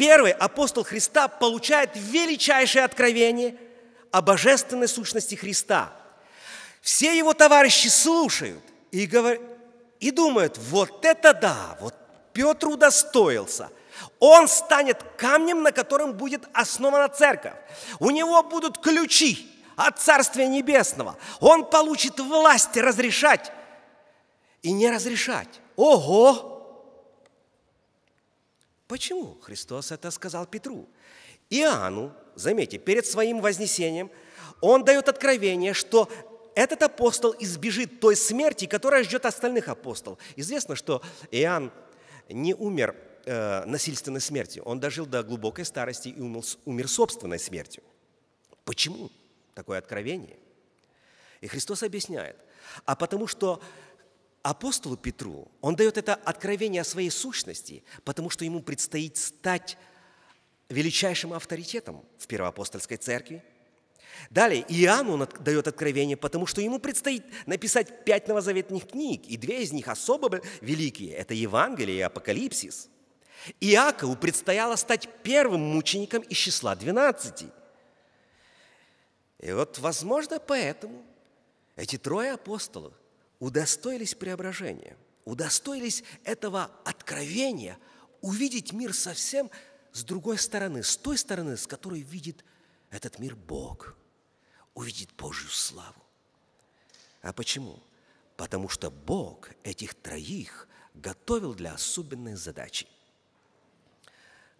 Первый апостол Христа получает величайшее откровение о божественной сущности Христа. Все его товарищи слушают и, говорят, и думают, вот это да, вот Петр удостоился. Он станет камнем, на котором будет основана церковь. У него будут ключи от Царствия Небесного. Он получит власть разрешать и не разрешать. Ого! Почему? Христос это сказал Петру. Иоанну, заметьте, перед своим вознесением он дает откровение, что этот апостол избежит той смерти, которая ждет остальных апостолов. Известно, что Иоанн не умер э, насильственной смертью. Он дожил до глубокой старости и умер, умер собственной смертью. Почему такое откровение? И Христос объясняет. А потому что апостолу Петру он дает это откровение о своей сущности, потому что ему предстоит стать величайшим авторитетом в Первоапостольской церкви. Далее Иоанну он дает откровение, потому что ему предстоит написать пять новозаветных книг, и две из них особо великие – это Евангелие и Апокалипсис. Иакову предстояло стать первым мучеником из числа двенадцати. И вот, возможно, поэтому эти трое апостолов – удостоились преображения, удостоились этого откровения увидеть мир совсем с другой стороны, с той стороны, с которой видит этот мир Бог, увидит Божью славу. А почему? Потому что Бог этих троих готовил для особенной задачи.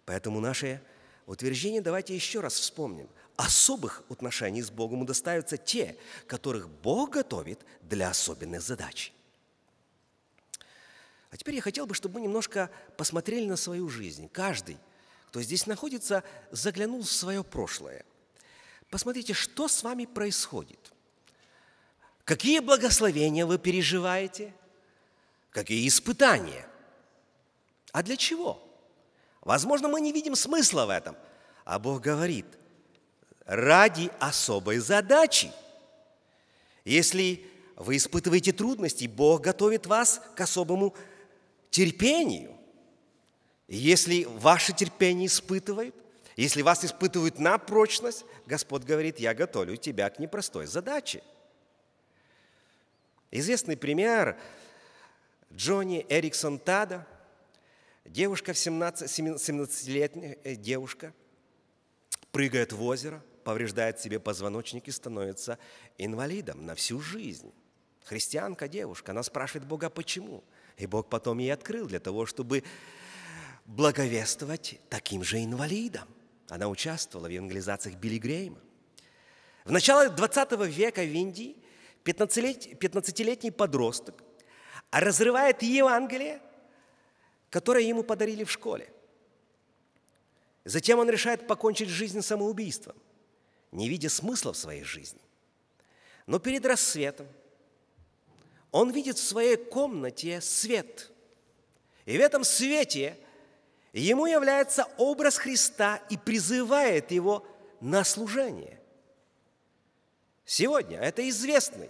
Поэтому наше утверждение давайте еще раз вспомним. Особых отношений с Богом удостаиваются те, которых Бог готовит для особенных задач. А теперь я хотел бы, чтобы мы немножко посмотрели на свою жизнь. Каждый, кто здесь находится, заглянул в свое прошлое. Посмотрите, что с вами происходит. Какие благословения вы переживаете? Какие испытания? А для чего? Возможно, мы не видим смысла в этом. А Бог говорит – ради особой задачи. Если вы испытываете трудности, Бог готовит вас к особому терпению. если ваше терпение испытывает, если вас испытывают на прочность, Господь говорит, я готовлю тебя к непростой задаче. Известный пример Джонни Эриксон Тада, девушка, 17-летняя э, девушка, прыгает в озеро – повреждает себе позвоночник и становится инвалидом на всю жизнь. Христианка, девушка, она спрашивает Бога, почему? И Бог потом ей открыл для того, чтобы благовествовать таким же инвалидам. Она участвовала в евангелизациях Билли Грейма. В начале 20 века в Индии 15-летний подросток разрывает Евангелие, которое ему подарили в школе. Затем он решает покончить жизнь самоубийством – не видя смысла в своей жизни. Но перед рассветом он видит в своей комнате свет. И в этом свете ему является образ Христа и призывает его на служение. Сегодня это известный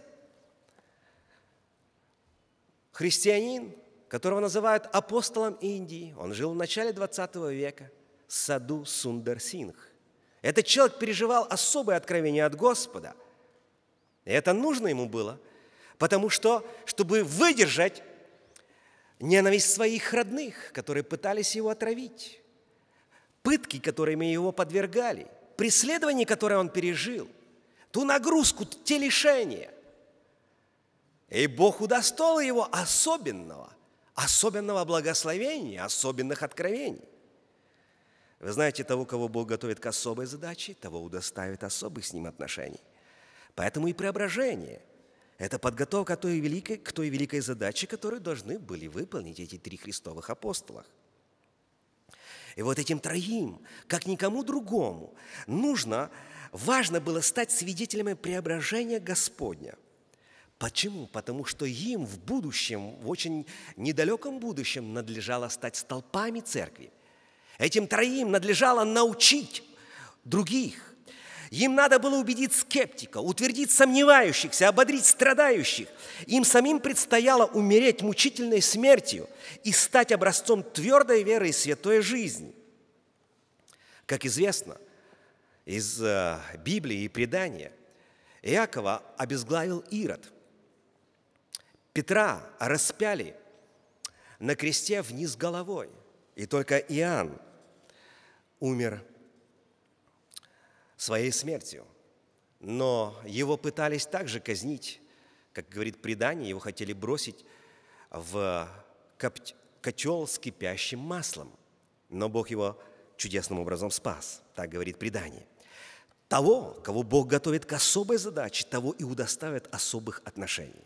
христианин, которого называют апостолом Индии. Он жил в начале 20 века в саду Сундарсинг. Этот человек переживал особое откровение от Господа. И это нужно ему было, потому что, чтобы выдержать ненависть своих родных, которые пытались его отравить, пытки, которыми его подвергали, преследование, которое он пережил, ту нагрузку, те лишения. И Бог удостоил его особенного, особенного благословения, особенных откровений. Вы знаете, того, кого Бог готовит к особой задаче, того удоставит особых с ним отношений. Поэтому и преображение – это подготовка той великой, к той великой задаче, которую должны были выполнить эти три христовых апостолах. И вот этим троим, как никому другому, нужно, важно было стать свидетелями преображения Господня. Почему? Потому что им в будущем, в очень недалеком будущем надлежало стать столпами церкви – Этим троим надлежало научить других. Им надо было убедить скептика, утвердить сомневающихся, ободрить страдающих. Им самим предстояло умереть мучительной смертью и стать образцом твердой веры и святой жизни. Как известно из э, Библии и предания, Иакова обезглавил Ирод. Петра распяли на кресте вниз головой – и только Иоанн умер своей смертью. Но его пытались также казнить, как говорит предание, его хотели бросить в котел с кипящим маслом. Но Бог его чудесным образом спас, так говорит предание. Того, кого Бог готовит к особой задаче, того и удоставят особых отношений.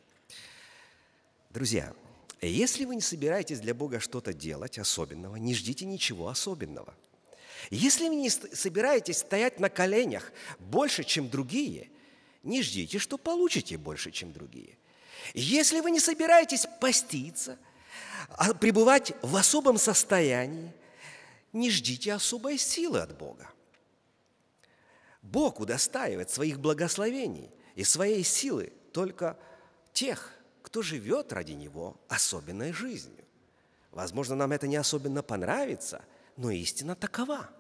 Друзья, Э, если вы не собираетесь для Бога что-то делать особенного, не ждите ничего особенного. Если вы не собираетесь стоять на коленях больше, чем другие, не ждите, что получите больше, чем другие. Если вы не собираетесь поститься, а, пребывать в особом состоянии, не ждите особой силы от Бога. Бог удостаивает своих благословений и своей силы только тех – кто живет ради Него особенной жизнью. Возможно, нам это не особенно понравится, но истина такова –